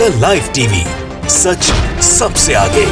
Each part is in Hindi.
द लाइव टीवी सच सबसे आगे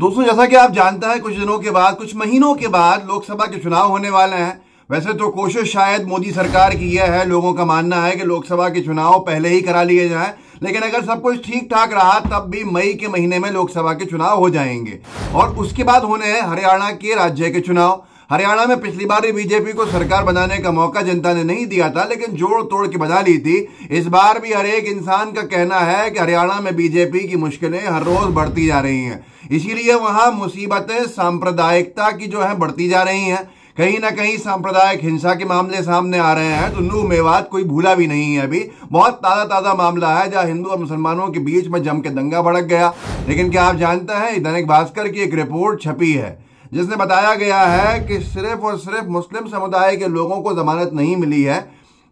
दोस्तों जैसा कि आप जानते हैं कुछ दिनों के बाद कुछ महीनों के बाद लोकसभा के चुनाव होने वाले हैं वैसे तो कोशिश शायद मोदी सरकार की यह है लोगों का मानना है कि लोकसभा के चुनाव पहले ही करा लिए जाएं लेकिन अगर सब कुछ ठीक ठाक रहा तब भी मई के महीने में लोकसभा के चुनाव हो जाएंगे और उसके बाद होने हैं हरियाणा के राज्य के चुनाव हरियाणा में पिछली बार भी बीजेपी को सरकार बनाने का मौका जनता ने नहीं दिया था लेकिन जोड़ तोड़ के बना ली थी इस बार भी हर एक इंसान का कहना है कि हरियाणा में बीजेपी की मुश्किलें हर रोज बढ़ती जा रही हैं इसीलिए वहां मुसीबतें सांप्रदायिकता की जो है बढ़ती जा रही हैं कहीं ना कहीं सांप्रदायिक हिंसा के मामले सामने आ रहे हैं तो नू मेवाद कोई भूला भी नहीं है अभी बहुत ताज़ा ताज़ा मामला है जहां हिंदू और मुसलमानों के बीच में जम के दंगा भड़क गया लेकिन क्या आप जानते हैं दैनिक भास्कर की एक रिपोर्ट छपी है जिसने बताया गया है कि सिर्फ और सिर्फ मुस्लिम समुदाय के लोगों को जमानत नहीं मिली है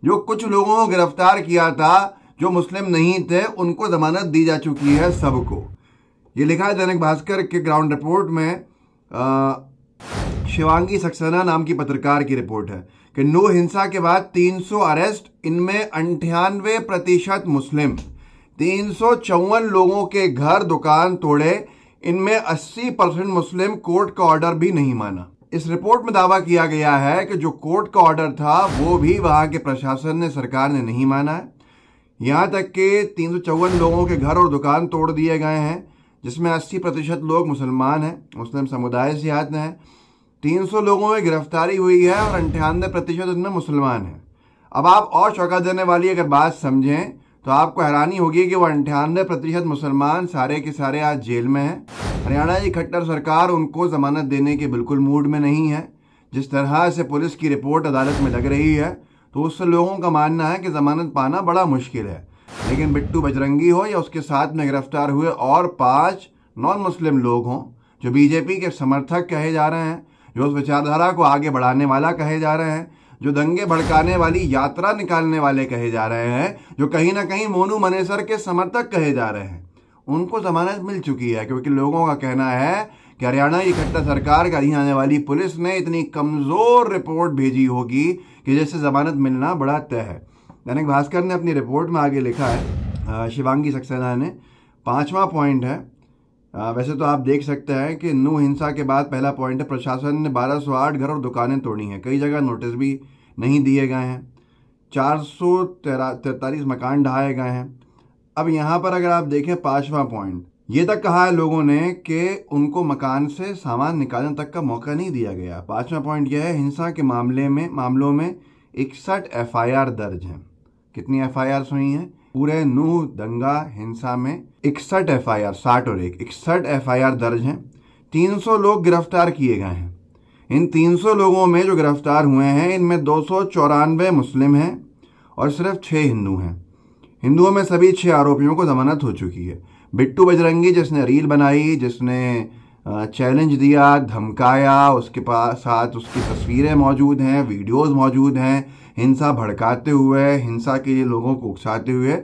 जो कुछ लोगों को गिरफ्तार किया था जो मुस्लिम नहीं थे उनको जमानत दी जा चुकी है सबको ये लिखा है दैनिक भास्कर के ग्राउंड रिपोर्ट में शिवांगी सक्सेना नाम की पत्रकार की रिपोर्ट है कि नो हिंसा के बाद 300 अरेस्ट इनमें अंठानवे प्रतिशत मुस्लिम तीन लोगों के घर दुकान तोड़े इनमें 80 परसेंट मुस्लिम कोर्ट का ऑर्डर भी नहीं माना इस रिपोर्ट में दावा किया गया है कि जो कोर्ट का ऑर्डर था वो भी वहाँ के प्रशासन ने सरकार ने नहीं माना है यहाँ तक कि तीन लोगों के घर और दुकान तोड़ दिए गए हैं जिसमें 80 प्रतिशत लोग मुसलमान हैं मुस्लिम समुदाय से आते हैं 300 लोगों में गिरफ्तारी हुई है और अंठानवे प्रतिशत उनमें मुसलमान हैं अब आप और चौका देने वाली अगर बात समझें तो आपको हैरानी होगी कि वो अंठानवे प्रतिशत मुसलमान सारे के सारे आज जेल में हैं हरियाणा की खट्टर सरकार उनको जमानत देने के बिल्कुल मूड में नहीं है जिस तरह से पुलिस की रिपोर्ट अदालत में लग रही है तो उससे लोगों का मानना है कि जमानत पाना बड़ा मुश्किल है लेकिन बिट्टू बजरंगी हो या उसके साथ में गिरफ्तार हुए और पाँच नॉन मुस्लिम लोग हों जो बीजेपी के समर्थक कहे जा रहे हैं जो उस विचारधारा को आगे बढ़ाने वाला कहे जा रहे हैं जो दंगे भड़काने वाली यात्रा निकालने वाले कहे जा रहे हैं जो कहीं ना कहीं मोनू मनेसर के समर्थक कहे जा रहे हैं उनको जमानत मिल चुकी है क्योंकि लोगों का कहना है कि हरियाणा की खट्टा सरकार का अधीन आने वाली पुलिस ने इतनी कमज़ोर रिपोर्ट भेजी होगी कि जैसे जमानत मिलना बड़ा तय है दैनिक भास्कर ने अपनी रिपोर्ट में आगे लिखा है शिवांगी सक्सेना ने पांचवा पॉइंट है वैसे तो आप देख सकते हैं कि नू हिंसा के बाद पहला पॉइंट है प्रशासन ने 1208 घर और दुकानें तोड़ी हैं कई जगह नोटिस भी नहीं दिए गए हैं चार सौ तैंतालीस मकान ढहाए गए हैं अब यहाँ पर अगर आप देखें पाँचवा पॉइंट ये तक कहा है लोगों ने कि उनको मकान से सामान निकालने तक का मौका नहीं दिया गया पाँचवा पॉइंट यह है हिंसा के मामले में मामलों में इकसठ एफ दर्ज हैं कितनी एफ हुई हैं पूरे नूह दंगा हिंसा में इकसठ एफ आई आर साठ और एक इकसठ एफ आई आर दर्ज हैं तीन सौ लोग गिरफ्तार किए गए हैं इन तीन सौ लोगों में जो गिरफ्तार हुए हैं इनमें दो सौ चौरानवे मुस्लिम हैं और सिर्फ छः हिंदू हैं हिंदुओं में सभी छः आरोपियों को जमानत हो चुकी है बिट्टू बजरंगी जिसने रील बनाई जिसने चैलेंज दिया धमकाया उसके पास साथ उसकी तस्वीरें मौजूद हैं वीडियोस मौजूद हैं हिंसा भड़काते हुए हिंसा के लिए लोगों को उकसाते हुए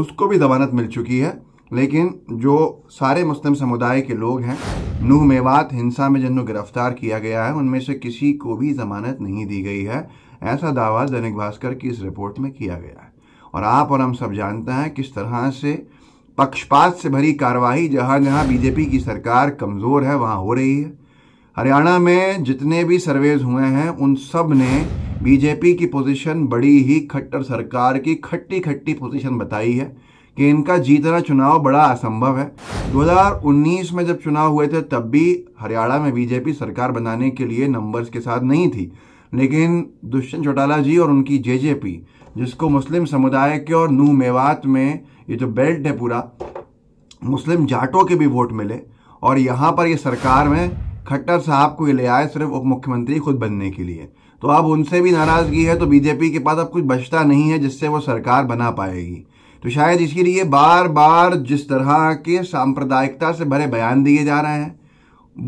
उसको भी जमानत मिल चुकी है लेकिन जो सारे मुस्लिम समुदाय के लोग हैं नूह मेवात हिंसा में जिनको गिरफ्तार किया गया है उनमें से किसी को भी जमानत नहीं दी गई है ऐसा दावा दैनिक भास्कर की इस रिपोर्ट में किया गया है और आप और हम सब जानते हैं किस तरह से पक्षपात से भरी कार्रवाई जहां जहां बीजेपी की सरकार कमज़ोर है वहां हो रही है हरियाणा में जितने भी सर्वेज हुए हैं उन सब ने बीजेपी की पोजीशन बड़ी ही खट्टर सरकार की खट्टी खट्टी पोजीशन बताई है कि इनका जीतना चुनाव बड़ा असंभव है 2019 में जब चुनाव हुए थे तब भी हरियाणा में बीजेपी सरकार बनाने के लिए नंबर्स के साथ नहीं थी लेकिन दुष्यंत चौटाला जी और उनकी जेजेपी जिसको मुस्लिम समुदाय के और नू मेवात में ये जो बेल्ट है पूरा मुस्लिम जाटों के भी वोट मिले और यहाँ पर ये सरकार में खट्टर साहब को ये ले आए सिर्फ उप मुख्यमंत्री खुद बनने के लिए तो अब उनसे भी नाराज़गी है तो बीजेपी के पास अब कुछ बचता नहीं है जिससे वो सरकार बना पाएगी तो शायद इसके लिए बार बार जिस तरह के सांप्रदायिकता से भरे बयान दिए जा रहे हैं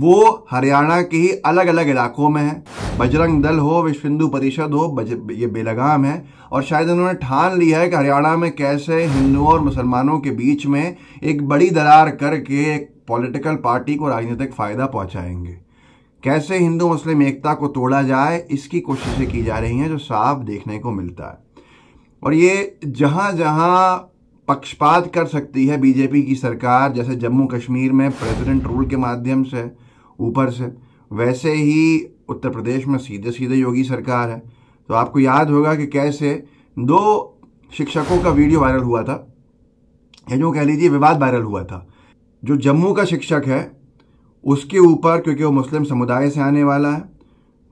वो हरियाणा के ही अलग अलग इलाकों में है बजरंग दल हो विश्व हिंदू परिषद हो बज, ये बेलगाम है और शायद उन्होंने ठान लिया है कि हरियाणा में कैसे हिंदुओं और मुसलमानों के बीच में एक बड़ी दरार करके एक पॉलिटिकल पार्टी को राजनीतिक फ़ायदा पहुंचाएंगे कैसे हिंदू मुस्लिम एकता को तोड़ा जाए इसकी कोशिशें की जा रही हैं जो साफ देखने को मिलता है और ये जहाँ जहाँ पक्षपात कर सकती है बीजेपी की सरकार जैसे जम्मू कश्मीर में प्रेसिडेंट रूल के माध्यम से ऊपर से वैसे ही उत्तर प्रदेश में सीधे सीधे योगी सरकार है तो आपको याद होगा कि कैसे दो शिक्षकों का वीडियो वायरल हुआ था या जो कह लीजिए विवाद वायरल हुआ था जो जम्मू का शिक्षक है उसके ऊपर क्योंकि वो मुस्लिम समुदाय से आने वाला है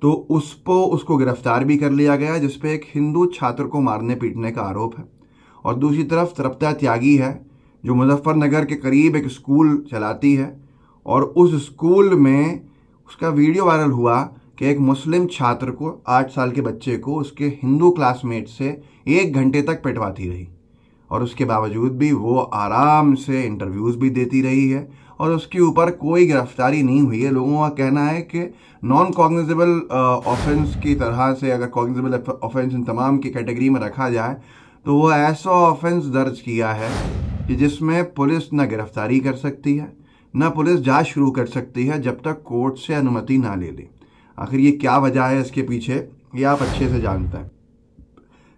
तो उस पर उसको गिरफ्तार भी कर लिया गया जिसपे एक हिंदू छात्र को मारने पीटने का आरोप है और दूसरी तरफ तृप्ता त्यागी है जो मुजफ्फरनगर के करीब एक स्कूल चलाती है और उस स्कूल में उसका वीडियो वायरल हुआ कि एक मुस्लिम छात्र को आठ साल के बच्चे को उसके हिंदू क्लासमेट से एक घंटे तक पिटवाती रही और उसके बावजूद भी वो आराम से इंटरव्यूज़ भी देती रही है और उसके ऊपर कोई गिरफ्तारी नहीं हुई है लोगों का कहना है कि नॉन कॉग्निजेबल ऑफेंस की तरह से अगर कॉग्निजेबल ऑफेंस इन तमाम की कैटेगरी में रखा जाए तो वो ऐसा ऑफेंस दर्ज किया है कि जिसमें पुलिस ना गिरफ्तारी कर सकती है ना पुलिस जांच शुरू कर सकती है जब तक कोर्ट से अनुमति ना ले ले आखिर ये क्या वजह है इसके पीछे ये आप अच्छे से जानते हैं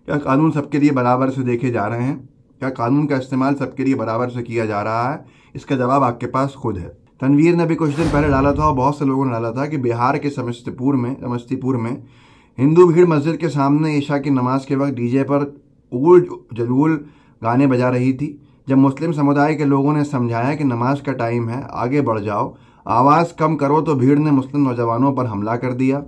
क्या कानून सबके लिए बराबर से देखे जा रहे हैं क्या कानून का इस्तेमाल सबके लिए बराबर से किया जा रहा है इसका जवाब आपके पास खुद है तनवीर ने भी कुछ दिन पहले डाला था और बहुत से लोगों ने डाला था कि बिहार के समस्तीपुर में समस्तीपुर में हिंदू भीड़ मस्जिद के सामने ईशा की नमाज के वक्त डीजे पर उल जलूल गाने बजा रही थी जब मुस्लिम समुदाय के लोगों ने समझाया कि नमाज का टाइम है आगे बढ़ जाओ आवाज़ कम करो तो भीड़ ने मुस्लिम नौजवानों पर हमला कर दिया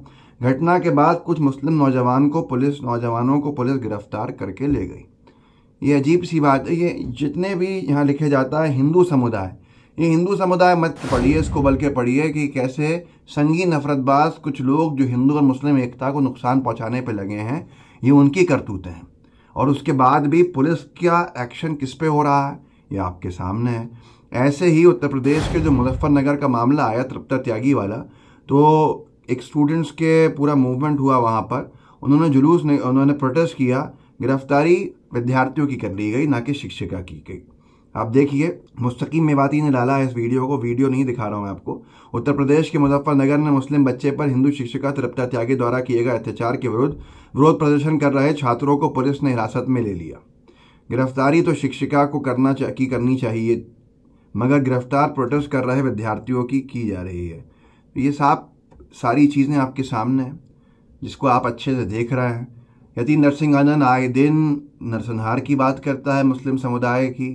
घटना के बाद कुछ मुस्लिम नौजवान को पुलिस नौजवानों को पुलिस गिरफ्तार करके ले गई ये अजीब सी बात है ये जितने भी यहाँ लिखे जाता है हिंदू समुदाय ये हिंदू समुदाय मत पढ़िए इसको बल्कि पढ़िए कि कैसे संगी नफरतबाज कुछ लोग जो हिंदू और मुस्लिम एकता को नुकसान पहुँचाने पर लगे हैं ये उनकी करतूतें हैं और उसके बाद भी पुलिस का एक्शन किस पे हो रहा है ये आपके सामने है ऐसे ही उत्तर प्रदेश के जो मुजफ्फरनगर का मामला आया तृप्ता त्यागी वाला तो एक स्टूडेंट्स के पूरा मूवमेंट हुआ वहाँ पर उन्होंने जुलूस ने उन्होंने प्रोटेस्ट किया गिरफ्तारी विद्यार्थियों की कर ली गई ना कि शिक्षिका की गई आप देखिए मुस्तकीम मेवाती ने डाला है इस वीडियो को वीडियो नहीं दिखा रहा हूँ मैं आपको उत्तर प्रदेश के मुजफ्फरनगर में मुस्लिम बच्चे पर हिंदू शिक्षिका तृप्ता त्यागी द्वारा किए गए अत्याचार के विरुद्ध विरोध प्रदर्शन कर रहे छात्रों को पुलिस ने हिरासत में ले लिया गिरफ्तारी तो शिक्षिका को करना की करनी चाहिए मगर गिरफ्तार प्रोटेस्ट कर रहे विद्यार्थियों की की जा रही है ये साफ सारी चीज़ें आपके सामने हैं जिसको आप अच्छे से देख रहे हैं यदि नरसिंह आनंद आए दिन नरसंहार की बात करता है मुस्लिम समुदाय की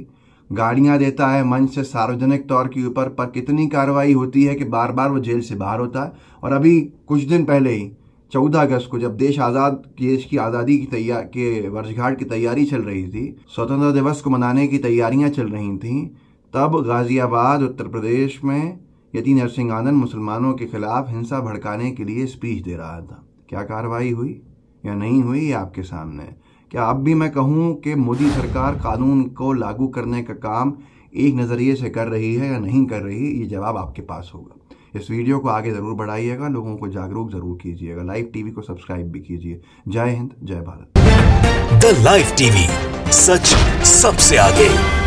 गाड़ियाँ देता है मंच से सार्वजनिक तौर के ऊपर पर कितनी कार्रवाई होती है कि बार बार वो जेल से बाहर होता है और अभी कुछ दिन पहले ही चौदह अगस्त को जब देश आज़ाद देश की आज़ादी की तैयार के वर्षगांठ की तैयारी चल रही थी स्वतंत्रता दिवस को मनाने की तैयारियां चल रही थीं तब गाज़ियाबाद उत्तर प्रदेश में यति नरसिंह आनंद मुसलमानों के खिलाफ हिंसा भड़काने के लिए स्पीच दे रहा था क्या कार्रवाई हुई या नहीं हुई आपके सामने क्या अब भी मैं कहूँ कि मोदी सरकार कानून को लागू करने का काम एक नज़रिए से कर रही है या नहीं कर रही ये जवाब आपके पास होगा इस वीडियो को आगे ज़रूर बढ़ाइएगा लोगों को जागरूक ज़रूर कीजिएगा लाइव टीवी को सब्सक्राइब भी कीजिए जय हिंद जय भारत द लाइव टीवी सच सबसे आगे